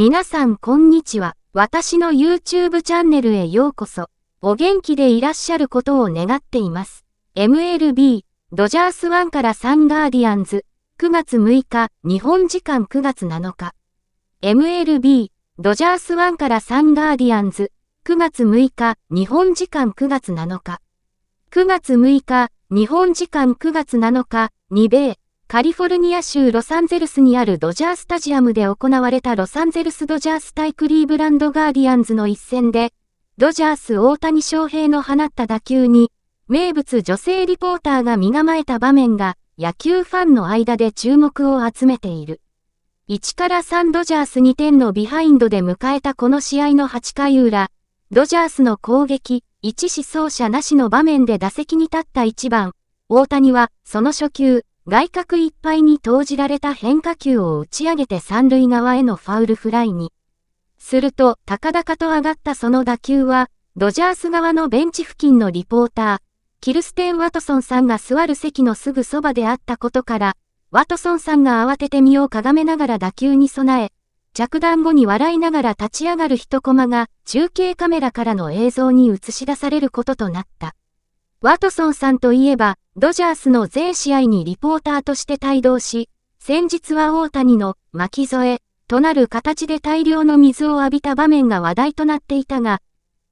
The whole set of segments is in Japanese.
皆さんこんにちは。私の YouTube チャンネルへようこそ。お元気でいらっしゃることを願っています。MLB、ドジャースワンからサンガーディアンズ、9月6日、日本時間9月7日。MLB、ドジャースワンからサンガーディアンズ、9月6日、日本時間9月7日。9月6日、日本時間9月7日、2米、カリフォルニア州ロサンゼルスにあるドジャースタジアムで行われたロサンゼルスドジャース対クリーブランドガーディアンズの一戦で、ドジャース大谷翔平の放った打球に、名物女性リポーターが身構えた場面が野球ファンの間で注目を集めている。1から3ドジャース2点のビハインドで迎えたこの試合の8回裏、ドジャースの攻撃、一死走者なしの場面で打席に立った1番、大谷はその初球、外角いっぱいに投じられた変化球を打ち上げて三塁側へのファウルフライに。すると、高々と上がったその打球は、ドジャース側のベンチ付近のリポーター、キルステン・ワトソンさんが座る席のすぐそばであったことから、ワトソンさんが慌てて身をかがめながら打球に備え、着弾後に笑いながら立ち上がる一コマが中継カメラからの映像に映し出されることとなった。ワトソンさんといえば、ドジャースの全試合にリポーターとして帯同し、先日は大谷の巻き添えとなる形で大量の水を浴びた場面が話題となっていたが、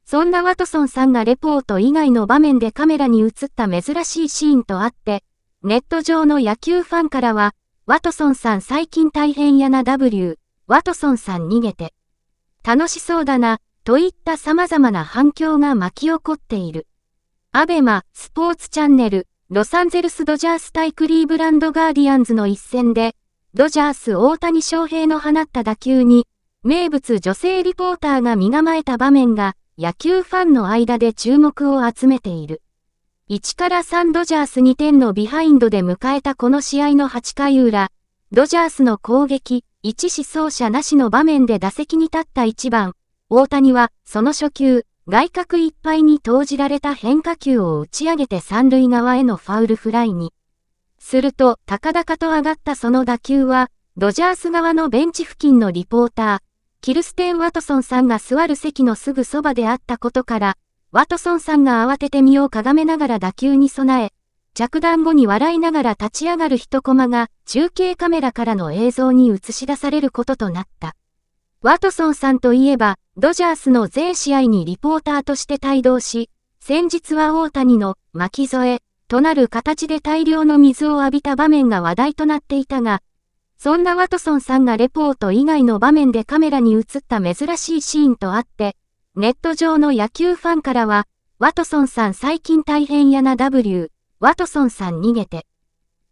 そんなワトソンさんがレポート以外の場面でカメラに映った珍しいシーンとあって、ネット上の野球ファンからは、ワトソンさん最近大変やな W、ワトソンさん逃げて、楽しそうだな、といった様々な反響が巻き起こっている。アベマ、スポーツチャンネル、ロサンゼルスドジャース対クリーブランドガーディアンズの一戦で、ドジャース大谷翔平の放った打球に、名物女性リポーターが身構えた場面が、野球ファンの間で注目を集めている。1から3ドジャース2点のビハインドで迎えたこの試合の8回裏、ドジャースの攻撃、一死走者なしの場面で打席に立った1番、大谷は、その初球、外角いっぱいに投じられた変化球を打ち上げて三塁側へのファウルフライに。すると、高々と上がったその打球は、ドジャース側のベンチ付近のリポーター、キルステン・ワトソンさんが座る席のすぐそばであったことから、ワトソンさんが慌てて身をかがめながら打球に備え、着弾後に笑いながら立ち上がる一コマが中継カメラからの映像に映し出されることとなった。ワトソンさんといえば、ドジャースの全試合にリポーターとして帯同し、先日は大谷の巻き添えとなる形で大量の水を浴びた場面が話題となっていたが、そんなワトソンさんがレポート以外の場面でカメラに映った珍しいシーンとあって、ネット上の野球ファンからは、ワトソンさん最近大変やな W、ワトソンさん逃げて、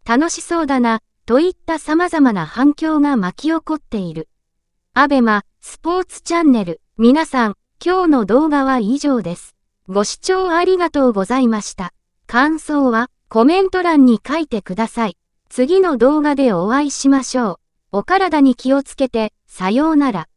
楽しそうだな、といった様々な反響が巻き起こっている。アベマ、スポーツチャンネル、皆さん、今日の動画は以上です。ご視聴ありがとうございました。感想は、コメント欄に書いてください。次の動画でお会いしましょう。お体に気をつけて、さようなら。